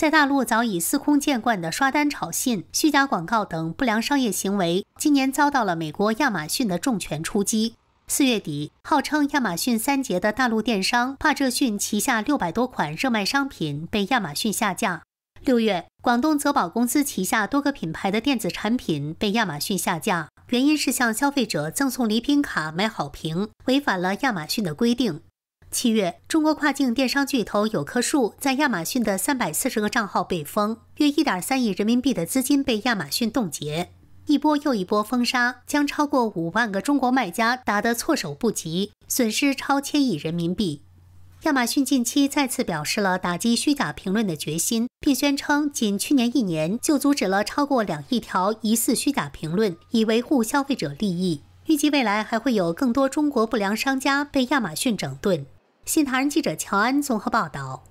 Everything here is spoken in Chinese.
在大陆早已司空见惯的刷单、炒信、虚假广告等不良商业行为，今年遭到了美国亚马逊的重拳出击。四月底，号称亚马逊三杰的大陆电商帕特逊旗下六百多款热卖商品被亚马逊下架。六月，广东泽宝公司旗下多个品牌的电子产品被亚马逊下架，原因是向消费者赠送礼品卡买好评，违反了亚马逊的规定。七月，中国跨境电商巨头有棵树在亚马逊的三百四十个账号被封，约一点三亿人民币的资金被亚马逊冻结。一波又一波封杀，将超过五万个中国卖家打得措手不及，损失超千亿人民币。亚马逊近期再次表示了打击虚假评论的决心，并宣称，仅去年一年就阻止了超过两亿条疑似虚假评论，以维护消费者利益。预计未来还会有更多中国不良商家被亚马逊整顿。新唐人记者乔安综合报道。